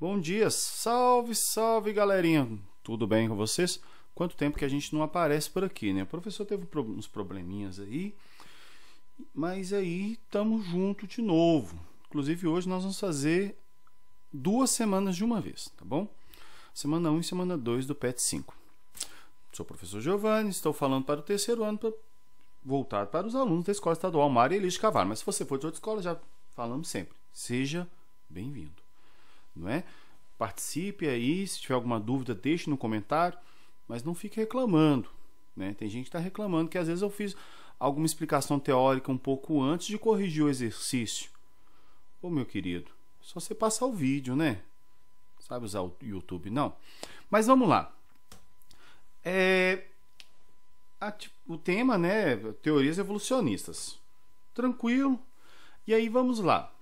Bom dia, salve, salve galerinha! Tudo bem com vocês? Quanto tempo que a gente não aparece por aqui, né? O professor teve uns probleminhas aí, mas aí estamos junto de novo. Inclusive hoje nós vamos fazer duas semanas de uma vez, tá bom? Semana 1 um e semana 2 do PET 5. Sou o professor Giovanni, estou falando para o terceiro ano, para voltar para os alunos da Escola Estadual Mário Elis Cavalho. Mas se você for de outra escola, já falamos sempre. Seja bem-vindo não é? Participe aí, se tiver alguma dúvida, deixe no comentário, mas não fique reclamando, né? Tem gente que está reclamando que às vezes eu fiz alguma explicação teórica um pouco antes de corrigir o exercício. Ô meu querido, só você passar o vídeo, né? Sabe usar o YouTube, não. Mas vamos lá. É, a, o tema, né? Teorias evolucionistas. Tranquilo. E aí vamos lá.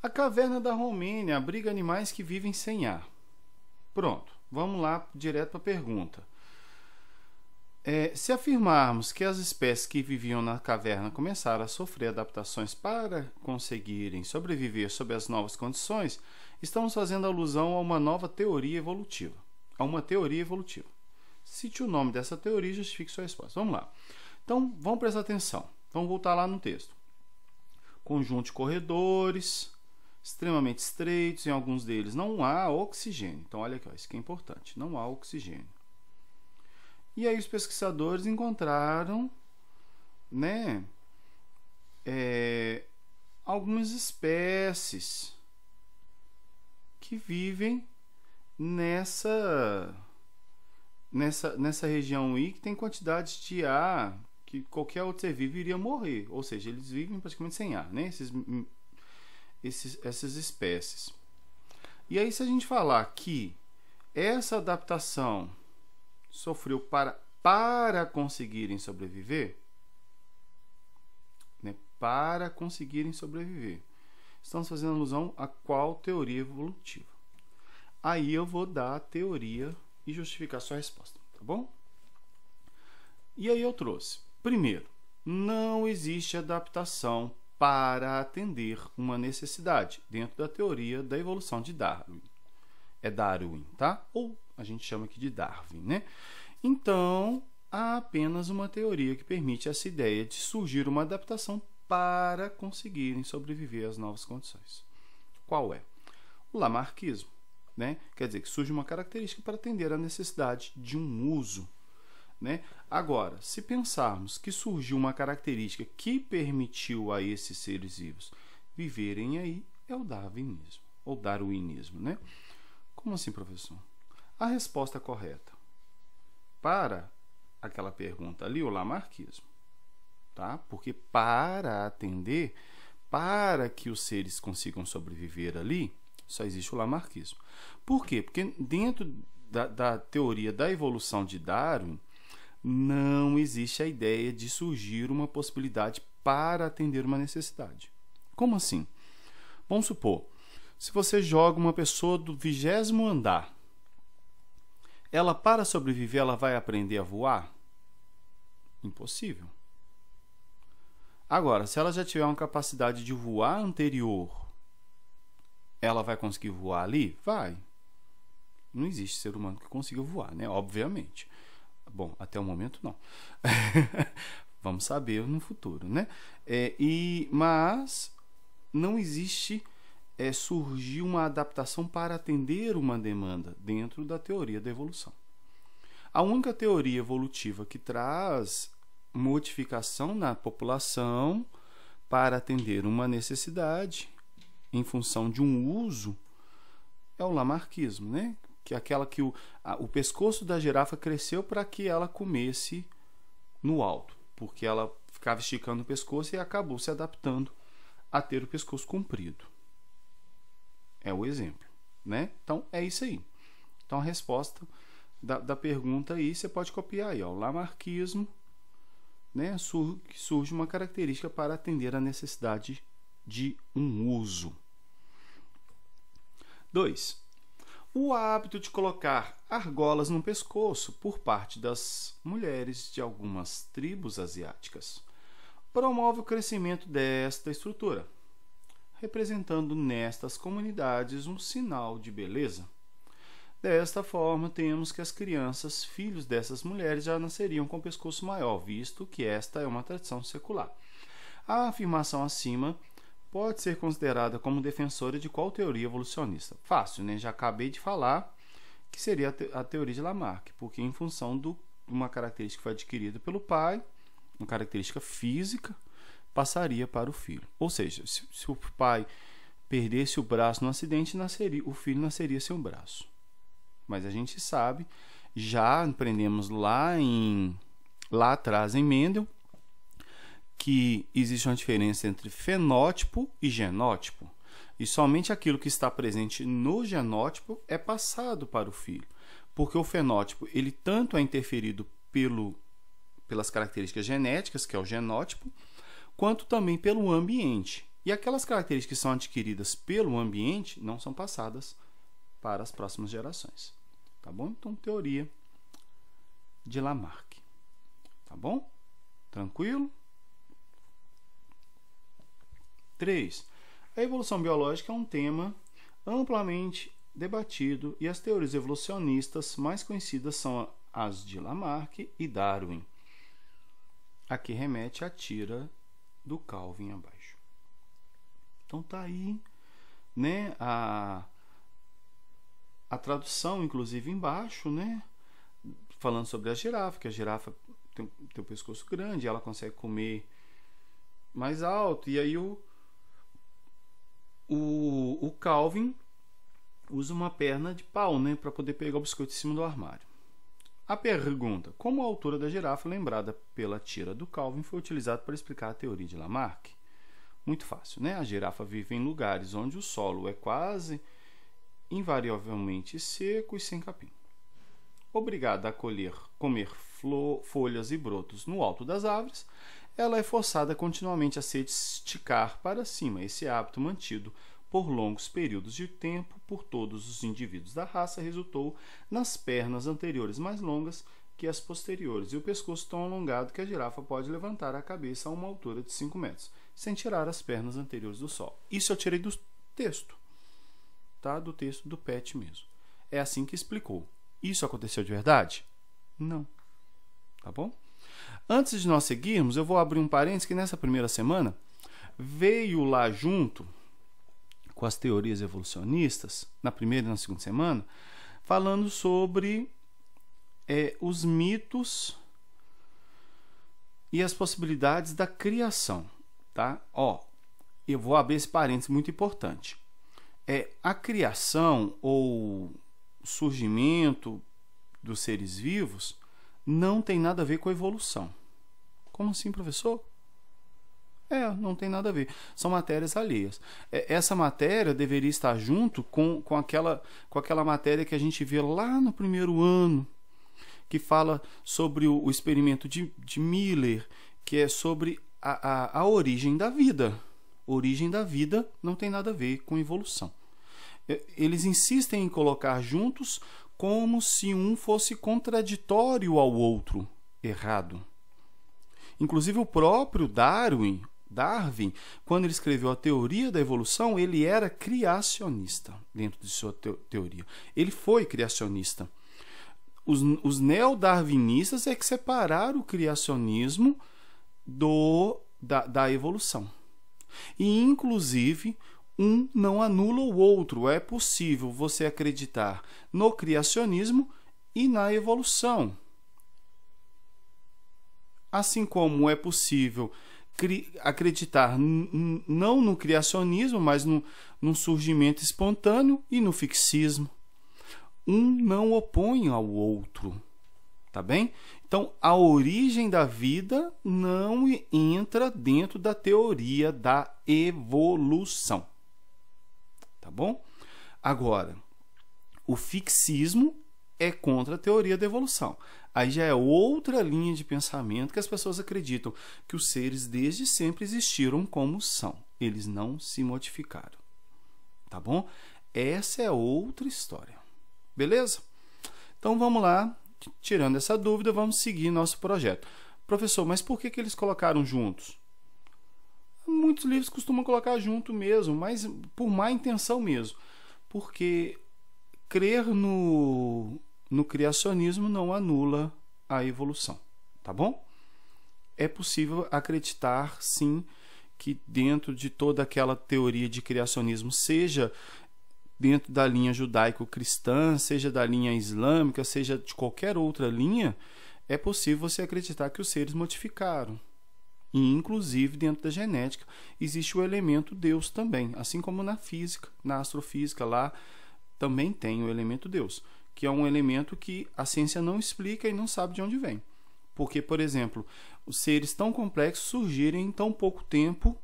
A caverna da Romênia abriga animais que vivem sem ar. Pronto, vamos lá direto para a pergunta. É, se afirmarmos que as espécies que viviam na caverna começaram a sofrer adaptações para conseguirem sobreviver sob as novas condições, estamos fazendo alusão a uma nova teoria evolutiva. A uma teoria evolutiva. Cite o nome dessa teoria e justifique sua resposta. Vamos lá. Então, vamos prestar atenção. Vamos voltar lá no texto. Conjunto de corredores, extremamente estreitos, em alguns deles não há oxigênio. Então, olha aqui, ó, isso que é importante: não há oxigênio. E aí, os pesquisadores encontraram né, é, algumas espécies que vivem nessa nessa, nessa região aí que tem quantidades de ar que qualquer outro ser vivo iria morrer. Ou seja, eles vivem praticamente sem ar, né? Esses esses, essas espécies. E aí, se a gente falar que essa adaptação sofreu para, para conseguirem sobreviver, né, para conseguirem sobreviver, estamos fazendo alusão a qual teoria evolutiva? Aí eu vou dar a teoria e justificar a sua resposta, tá bom? E aí eu trouxe. Primeiro, não existe adaptação para atender uma necessidade, dentro da teoria da evolução de Darwin. É Darwin, tá? Ou a gente chama aqui de Darwin, né? Então, há apenas uma teoria que permite essa ideia de surgir uma adaptação para conseguirem sobreviver às novas condições. Qual é? O lamarquismo, né? Quer dizer, que surge uma característica para atender à necessidade de um uso né? Agora, se pensarmos que surgiu uma característica que permitiu a esses seres vivos viverem aí, é o darwinismo, ou darwinismo, né? Como assim, professor? A resposta correta para aquela pergunta ali, o lamarquismo, tá? Porque para atender, para que os seres consigam sobreviver ali, só existe o lamarquismo. Por quê? Porque dentro da, da teoria da evolução de Darwin, não existe a ideia de surgir uma possibilidade para atender uma necessidade. Como assim? Vamos supor, se você joga uma pessoa do vigésimo andar, ela para sobreviver, ela vai aprender a voar? Impossível. Agora, se ela já tiver uma capacidade de voar anterior, ela vai conseguir voar ali? Vai. Não existe ser humano que consiga voar, né? Obviamente. Bom, até o momento não. Vamos saber no futuro, né? É, e, mas não existe é, surgir uma adaptação para atender uma demanda dentro da teoria da evolução. A única teoria evolutiva que traz modificação na população para atender uma necessidade em função de um uso é o lamarquismo, né? que aquela que o, a, o pescoço da girafa cresceu para que ela comesse no alto, porque ela ficava esticando o pescoço e acabou se adaptando a ter o pescoço comprido. É o exemplo, né? Então é isso aí. Então a resposta da, da pergunta aí você pode copiar aí, ó, o lamarquismo, né? Sur, surge uma característica para atender a necessidade de um uso. 2 o hábito de colocar argolas no pescoço por parte das mulheres de algumas tribos asiáticas promove o crescimento desta estrutura, representando nestas comunidades um sinal de beleza. Desta forma, temos que as crianças, filhos dessas mulheres, já nasceriam com o pescoço maior, visto que esta é uma tradição secular. A afirmação acima pode ser considerada como defensora de qual teoria evolucionista? Fácil, né? Já acabei de falar que seria a, teoria de Lamarck, porque em função de uma característica que foi adquirida pelo pai, uma característica física, passaria para o filho. Ou seja, se, se o pai perdesse o braço no acidente, nasceria, o filho nasceria sem o braço. Mas a gente sabe, já aprendemos lá em lá atrás em Mendel que existe uma diferença entre fenótipo e genótipo. E somente aquilo que está presente no genótipo é passado para o filho. Porque o fenótipo, ele tanto é interferido pelo, pelas características genéticas, que é o genótipo, quanto também pelo ambiente. E aquelas características que são adquiridas pelo ambiente não são passadas para as próximas gerações. Tá bom? Então, teoria de Lamarck. Tá bom? Tranquilo? 3. A evolução biológica é um tema amplamente debatido e as teorias evolucionistas mais conhecidas são as de Lamarck e Darwin. Aqui remete à tira do Calvin abaixo. Então tá aí, né, a a tradução inclusive embaixo, né, falando sobre a girafa, que a girafa tem, tem o pescoço grande, ela consegue comer mais alto e aí o o, o Calvin usa uma perna de pau né, para poder pegar o biscoito em cima do armário. A pergunta: como a altura da girafa lembrada pela tira do Calvin foi utilizada para explicar a teoria de Lamarck? Muito fácil, né? A girafa vive em lugares onde o solo é quase invariavelmente seco e sem capim. Obrigada a colher, comer flor, folhas e brotos no alto das árvores, ela é forçada continuamente a se esticar para cima, esse hábito mantido por longos períodos de tempo por todos os indivíduos da raça resultou nas pernas anteriores mais longas que as posteriores e o pescoço tão alongado que a girafa pode levantar a cabeça a uma altura de 5 metros, sem tirar as pernas anteriores do sol. Isso eu tirei do texto, tá? Do texto do Pet mesmo. É assim que explicou. Isso aconteceu de verdade? Não. Tá bom? Antes de nós seguirmos, eu vou abrir um parênteses que nessa primeira semana veio lá junto com as teorias evolucionistas, na primeira e na segunda semana, falando sobre é, os mitos e as possibilidades da criação, tá? Ó, eu vou abrir esse parênteses muito importante. É a criação ou surgimento dos seres vivos não tem nada a ver com a evolução. Como assim, professor? É, não tem nada a ver. São matérias alheias. É, essa matéria deveria estar junto com, com, aquela, com aquela matéria que a gente vê lá no primeiro ano, que fala sobre o, o experimento de, de Miller, que é sobre a, a, a origem da vida. Origem da vida não tem nada a ver com evolução. É, eles insistem em colocar juntos como se um fosse contraditório ao outro, errado. Inclusive o próprio Darwin, Darwin, quando ele escreveu a teoria da evolução, ele era criacionista dentro de sua teoria. Ele foi criacionista. Os, os neodarwinistas é que separaram o criacionismo do da, da evolução. E, inclusive, um não anula o outro. É possível você acreditar no criacionismo e na evolução. Assim como é possível acreditar não no criacionismo, mas no, num surgimento espontâneo e no fixismo. Um não opõe ao outro, tá bem? Então, a origem da vida não entra dentro da teoria da evolução tá bom? Agora, o fixismo é contra a teoria da evolução. Aí já é outra linha de pensamento que as pessoas acreditam que os seres desde sempre existiram como são. Eles não se modificaram. Tá bom? Essa é outra história. Beleza? Então vamos lá. Tirando essa dúvida, vamos seguir nosso projeto. Professor, mas por que, que eles colocaram juntos? muitos livros costumam colocar junto mesmo, mas por má intenção mesmo. Porque crer no, no criacionismo não anula a evolução, tá bom? É possível acreditar, sim, que dentro de toda aquela teoria de criacionismo, seja dentro da linha judaico-cristã, seja da linha islâmica, seja de qualquer outra linha, é possível você acreditar que os seres modificaram, e, inclusive, dentro da genética, existe o elemento Deus também. Assim como na física, na astrofísica, lá também tem o elemento Deus, que é um elemento que a ciência não explica e não sabe de onde vem. Porque, por exemplo, os seres tão complexos surgirem em tão pouco tempo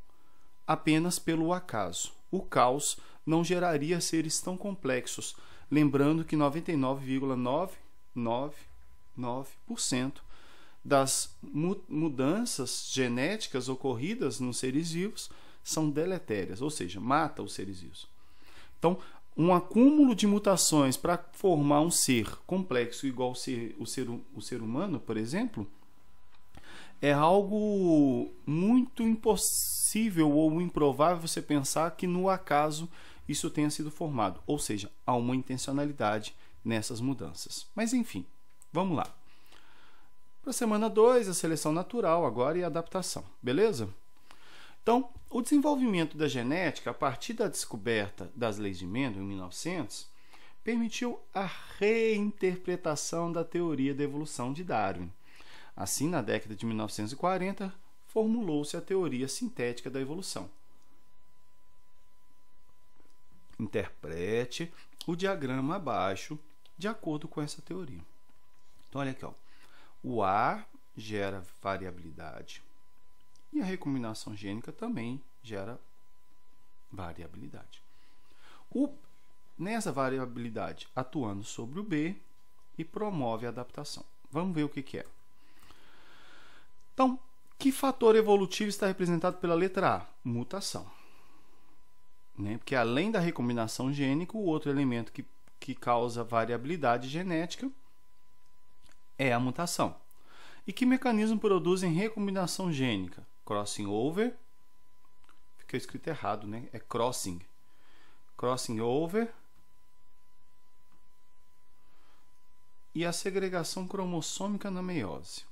apenas pelo acaso. O caos não geraria seres tão complexos. Lembrando que 99,999% das mudanças genéticas ocorridas nos seres vivos são deletérias, ou seja, mata os seres vivos. Então, um acúmulo de mutações para formar um ser complexo igual o ser, o ser, o ser humano, por exemplo, é algo muito impossível ou improvável você pensar que no acaso isso tenha sido formado. Ou seja, há uma intencionalidade nessas mudanças. Mas enfim, vamos lá. Para a semana 2, a seleção natural agora e a adaptação, beleza? Então, o desenvolvimento da genética a partir da descoberta das leis de Mendel em 1900 permitiu a reinterpretação da teoria da evolução de Darwin. Assim, na década de 1940, formulou-se a teoria sintética da evolução. Interprete o diagrama abaixo de acordo com essa teoria. Então, olha aqui, ó. O ar gera variabilidade e a recombinação gênica também gera variabilidade. O, nessa variabilidade, atuando sobre o B e promove a adaptação. Vamos ver o que, que é. Então, que fator evolutivo está representado pela letra A? Mutação. Né? Porque além da recombinação gênica, o outro elemento que, que causa variabilidade genética é a mutação. E que mecanismo produzem recombinação gênica? Crossing over. ficou escrito errado, né? É crossing. Crossing over. E a segregação cromossômica na meiose.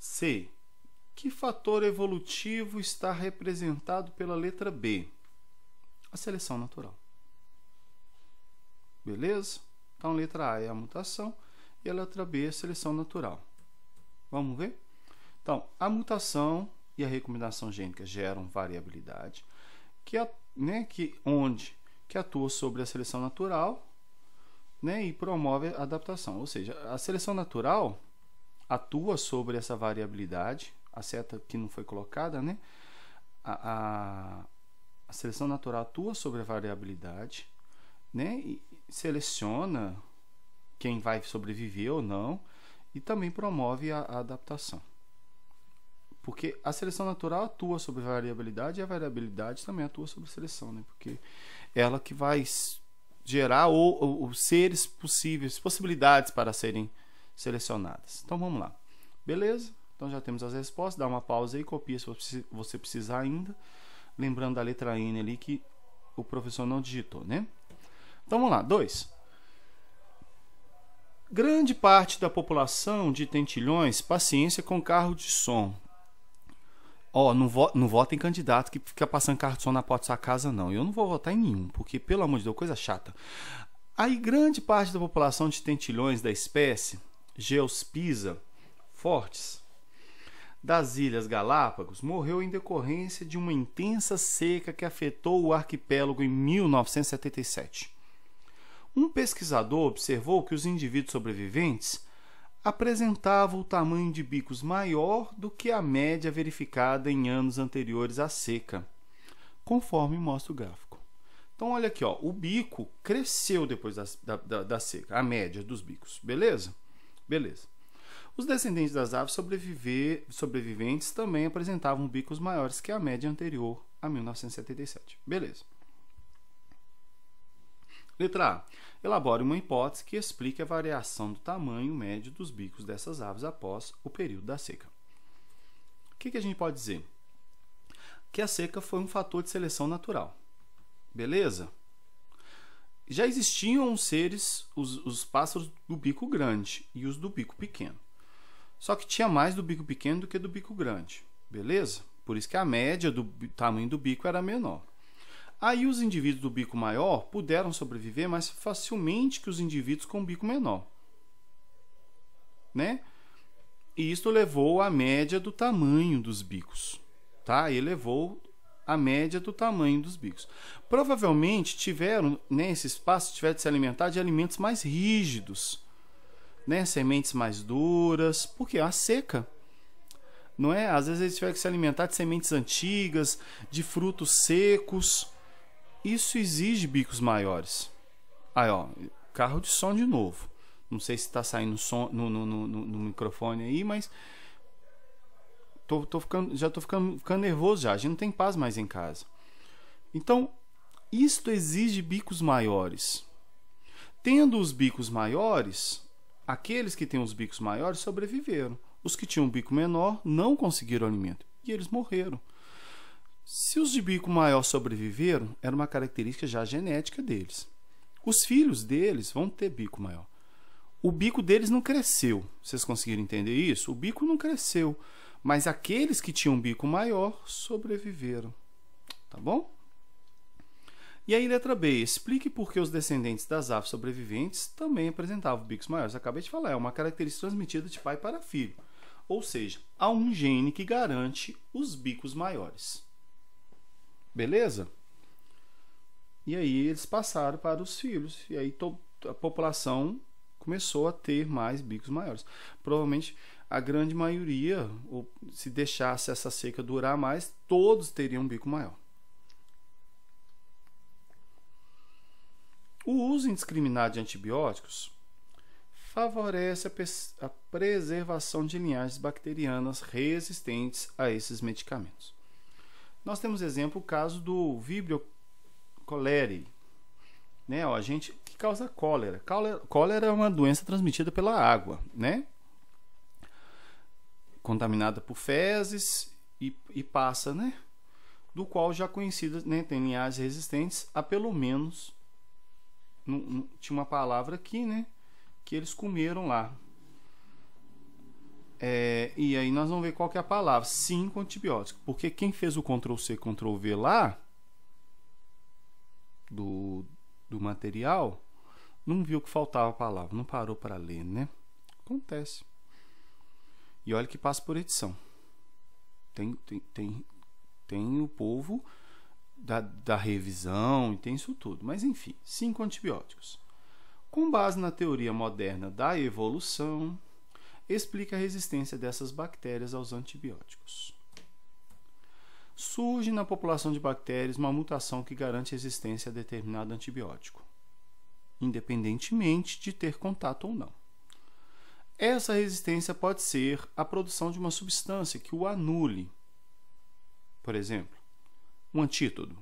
C. Que fator evolutivo está representado pela letra B? A seleção natural. Beleza? Então, letra A é a mutação e a letra B é a seleção natural. Vamos ver? Então, a mutação e a recombinação gênica geram variabilidade, que, né, que onde que atua sobre a seleção natural né, e promove a adaptação. Ou seja, a seleção natural atua sobre essa variabilidade, a seta que não foi colocada, né? A, a, a seleção natural atua sobre a variabilidade né? seleciona quem vai sobreviver ou não e também promove a, a adaptação. Porque a seleção natural atua sobre variabilidade e a variabilidade também atua sobre seleção, né? Porque é ela que vai gerar ou, ou, ou seres possíveis, possibilidades para serem selecionadas. Então vamos lá. Beleza? Então já temos as respostas. Dá uma pausa aí, copia se você precisar ainda. Lembrando da letra N ali que o professor não digitou, né? Então vamos lá, dois. Grande parte da população de tentilhões paciência com carro de som. Ó, oh, não, vo não vota em candidato que fica passando carro de som na porta da sua casa, não. Eu não vou votar em nenhum, porque, pelo amor de Deus, coisa chata. Aí, grande parte da população de tentilhões da espécie Geospisa fortes das Ilhas Galápagos morreu em decorrência de uma intensa seca que afetou o arquipélago em 1977. Um pesquisador observou que os indivíduos sobreviventes apresentavam o tamanho de bicos maior do que a média verificada em anos anteriores à seca, conforme mostra o gráfico. Então, olha aqui, ó, o bico cresceu depois da, da, da seca, a média dos bicos, beleza? Beleza. Os descendentes das aves sobreviventes também apresentavam bicos maiores que a média anterior a 1977. Beleza. Letra A. Elabore uma hipótese que explique a variação do tamanho médio dos bicos dessas aves após o período da seca. O que, que a gente pode dizer? Que a seca foi um fator de seleção natural. Beleza? Já existiam os seres, os, os pássaros do bico grande e os do bico pequeno. Só que tinha mais do bico pequeno do que do bico grande. Beleza? Por isso que a média do tamanho do bico era menor. Aí os indivíduos do bico maior puderam sobreviver mais facilmente que os indivíduos com bico menor. Né? E isto levou à média do tamanho dos bicos, tá? E levou à média do tamanho dos bicos. Provavelmente tiveram, nesse né, espaço, tiveram de se alimentar de alimentos mais rígidos, né? Sementes mais duras, porque a seca, não é? Às vezes eles tiveram que se alimentar de sementes antigas, de frutos secos, isso exige bicos maiores. Aí, ó, carro de som de novo. Não sei se está saindo som no, no, no, no, microfone aí, mas tô, tô ficando, já tô ficando, ficando nervoso já. A gente não tem paz mais em casa. Então, isto exige bicos maiores. Tendo os bicos maiores, aqueles que têm os bicos maiores sobreviveram. Os que tinham um bico menor não conseguiram alimento e eles morreram. Se os de bico maior sobreviveram, era uma característica já genética deles. Os filhos deles vão ter bico maior. O bico deles não cresceu. Vocês conseguiram entender isso? O bico não cresceu. Mas aqueles que tinham bico maior sobreviveram. Tá bom? E aí, letra B. Explique por que os descendentes das aves sobreviventes também apresentavam bicos maiores. Eu acabei de falar, é uma característica transmitida de pai para filho. Ou seja, há um gene que garante os bicos maiores. Beleza? E aí eles passaram para os filhos. E aí a população começou a ter mais bicos maiores. Provavelmente a grande maioria, ou se deixasse essa seca durar mais, todos teriam um bico maior. O uso indiscriminado de antibióticos favorece a, a preservação de linhagens bacterianas resistentes a esses medicamentos. Nós temos exemplo o caso do Vibrio cholerae, né? O agente que causa cólera. cólera. Cólera é uma doença transmitida pela água, né? Contaminada por fezes e, e passa, né? Do qual já conhecida, né? Tem linhagens resistentes a pelo menos. tinha uma palavra aqui, né? Que eles comeram lá. É, e aí nós vamos ver qual que é a palavra. 5 antibiótico. Porque quem fez o Ctrl C, Ctrl V lá do, do material não viu que faltava a palavra, não parou para ler, né? Acontece. E olha que passa por edição. Tem, tem, tem, tem o povo da, da revisão e tem isso tudo. Mas enfim, cinco antibióticos. Com base na teoria moderna da evolução, explica a resistência dessas bactérias aos antibióticos. Surge na população de bactérias uma mutação que garante resistência a determinado antibiótico, independentemente de ter contato ou não. Essa resistência pode ser a produção de uma substância que o anule, por exemplo, um antídoto,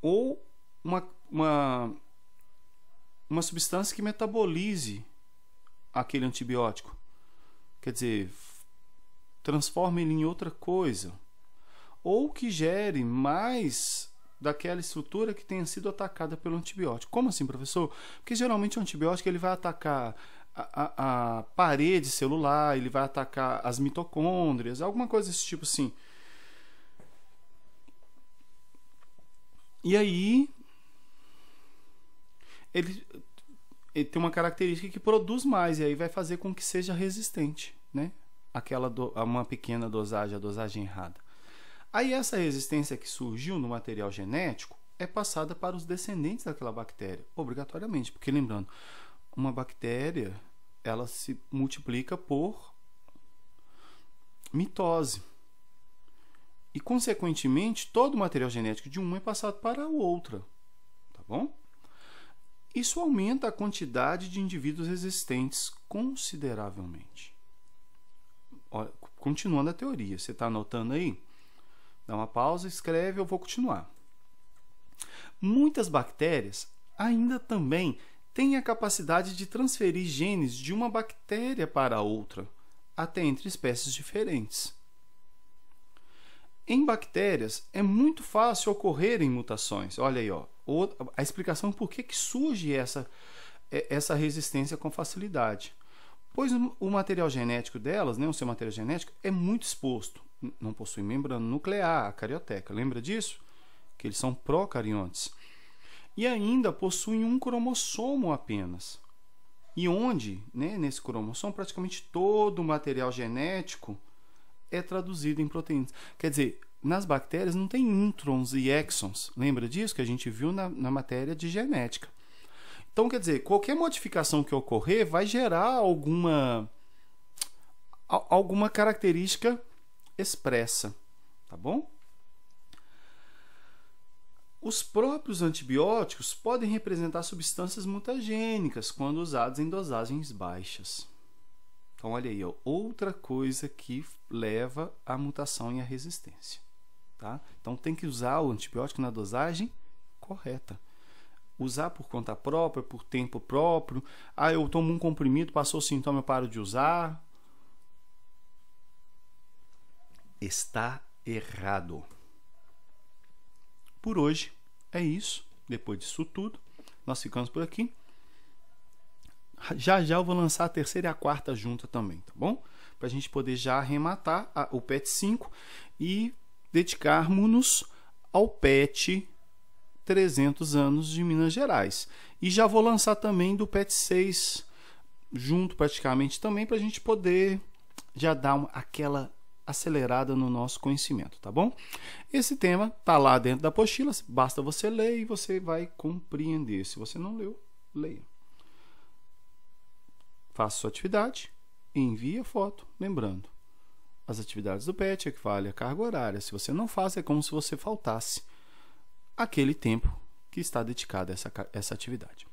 ou uma, uma, uma substância que metabolize aquele antibiótico. Quer dizer, transforma ele em outra coisa. Ou que gere mais daquela estrutura que tenha sido atacada pelo antibiótico. Como assim, professor? Porque geralmente o antibiótico ele vai atacar a, a, a parede celular, ele vai atacar as mitocôndrias, alguma coisa desse tipo assim. E aí ele ele tem uma característica que produz mais e aí vai fazer com que seja resistente, né? Aquela do, uma pequena dosagem, a dosagem errada. Aí essa resistência que surgiu no material genético é passada para os descendentes daquela bactéria, obrigatoriamente, porque lembrando, uma bactéria ela se multiplica por mitose. E consequentemente, todo o material genético de uma é passado para a outra, tá bom? Isso aumenta a quantidade de indivíduos resistentes consideravelmente. continuando a teoria, você está anotando aí? Dá uma pausa, escreve, eu vou continuar. Muitas bactérias ainda também têm a capacidade de transferir genes de uma bactéria para outra, até entre espécies diferentes. Em bactérias é muito fácil ocorrerem mutações. Olha aí, ó, a explicação por que, que surge essa, é, essa resistência com facilidade. Pois o material genético delas, né, o seu material genético, é muito exposto. Não possui membrana nuclear, a carioteca. Lembra disso? Que eles são procariontes. E ainda possuem um cromossomo apenas. E onde, né, nesse cromossomo, praticamente todo o material genético é traduzido em proteínas. Quer dizer, nas bactérias não tem introns e exons. Lembra disso que a gente viu na, na matéria de genética? Então, quer dizer, qualquer modificação que ocorrer vai gerar alguma, alguma característica expressa, tá bom? Os próprios antibióticos podem representar substâncias mutagênicas quando usados em dosagens baixas. Então, olha aí, ó, outra coisa que leva à mutação e à resistência. Tá? Então, tem que usar o antibiótico na dosagem correta. Usar por conta própria, por tempo próprio. Ah, eu tomo um comprimido, passou o sintoma, eu paro de usar. Está errado. Por hoje é isso. Depois disso tudo, nós ficamos por aqui. Já já eu vou lançar a terceira e a quarta junta também, tá bom? Para a gente poder já arrematar a, o PET 5 e dedicarmos-nos ao PET 300 anos de Minas Gerais. E já vou lançar também do PET 6 junto praticamente também para a gente poder já dar uma, aquela acelerada no nosso conhecimento, tá bom? Esse tema tá lá dentro da apostila, basta você ler e você vai compreender. Se você não leu, leia. Faça sua atividade e envie a foto, lembrando. As atividades do PET equivalem é a carga horária. Se você não faz, é como se você faltasse aquele tempo que está dedicado a essa, essa atividade.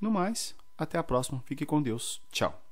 No mais, até a próxima. Fique com Deus. Tchau.